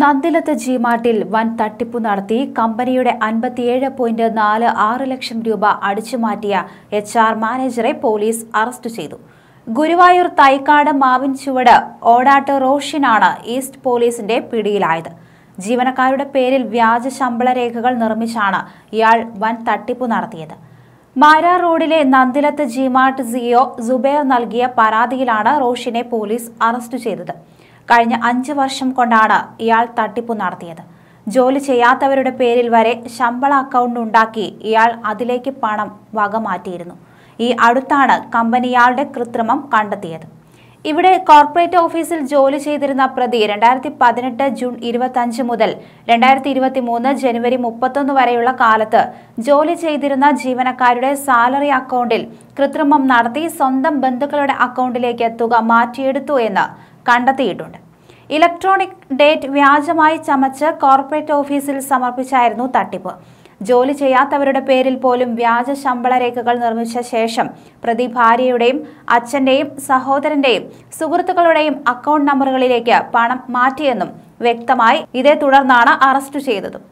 നന്ദിലത്ത് ജിമാർട്ടിൽ വൻ തട്ടിപ്പ് നടത്തി കമ്പനിയുടെ അൻപത്തിയേഴ് പോയിന്റ് നാല് ആറ് ലക്ഷം രൂപ അടിച്ചുമാറ്റിയ എച്ച് ആർ മാനേജറെ പോലീസ് അറസ്റ്റ് ചെയ്തു ഗുരുവായൂർ തൈക്കാട് മാവിൻ ചുവട് ഓടാട്ട് റോഷിനാണ് ഈസ്റ്റ് പോലീസിന്റെ പിടിയിലായത് ജീവനക്കാരുടെ പേരിൽ വ്യാജ ശമ്പള രേഖകൾ നിർമ്മിച്ചാണ് ഇയാൾ വൻ തട്ടിപ്പ് നടത്തിയത് മാരാ റോഡിലെ നന്ദിലത്ത് ജിമാർട്ട് സിഒ സുബേർ നൽകിയ പരാതിയിലാണ് റോഷിനെ പോലീസ് അറസ്റ്റ് ചെയ്തത് കഴിഞ്ഞ അഞ്ച് വർഷം കൊണ്ടാണ് ഇയാൾ തട്ടിപ്പ് നടത്തിയത് ജോലി ചെയ്യാത്തവരുടെ പേരിൽ വരെ ശമ്പള അക്കൗണ്ട് ഉണ്ടാക്കി ഇയാൾ അതിലേക്ക് പണം മാറ്റിയിരുന്നു ഈ അടുത്താണ് കമ്പനി ഇയാളുടെ കൃത്രിമം കണ്ടെത്തിയത് ഇവിടെ കോർപ്പറേറ്റ് ഓഫീസിൽ ജോലി ചെയ്തിരുന്ന പ്രതി രണ്ടായിരത്തി പതിനെട്ട് ജൂൺ ഇരുപത്തഞ്ച് മുതൽ രണ്ടായിരത്തി ഇരുപത്തി മൂന്ന് ജനുവരി മുപ്പത്തൊന്ന് വരെയുള്ള കാലത്ത് ജോലി ചെയ്തിരുന്ന ജീവനക്കാരുടെ സാലറി അക്കൗണ്ടിൽ കൃത്രിമം നടത്തി സ്വന്തം ബന്ധുക്കളുടെ അക്കൗണ്ടിലേക്ക് തുക മാറ്റിയെടുത്തു എന്ന് കണ്ടെത്തിയിട്ടുണ്ട് ഇലക്ട്രോണിക് ഡേറ്റ് വ്യാജമായി ചമച്ച് കോർപ്പറേറ്റ് ഓഫീസിൽ സമർപ്പിച്ചായിരുന്നു തട്ടിപ്പ് ജോലി ചെയ്യാത്തവരുടെ പേരിൽ പോലും വ്യാജ ശമ്പള രേഖകൾ നിർമ്മിച്ച ശേഷം പ്രതി ഭാര്യയുടെയും അച്ഛൻ്റെയും സഹോദരന്റെയും സുഹൃത്തുക്കളുടെയും അക്കൗണ്ട് നമ്പറുകളിലേക്ക് പണം മാറ്റിയെന്നും വ്യക്തമായി ഇതേ തുടർന്നാണ് അറസ്റ്റ് ചെയ്തത്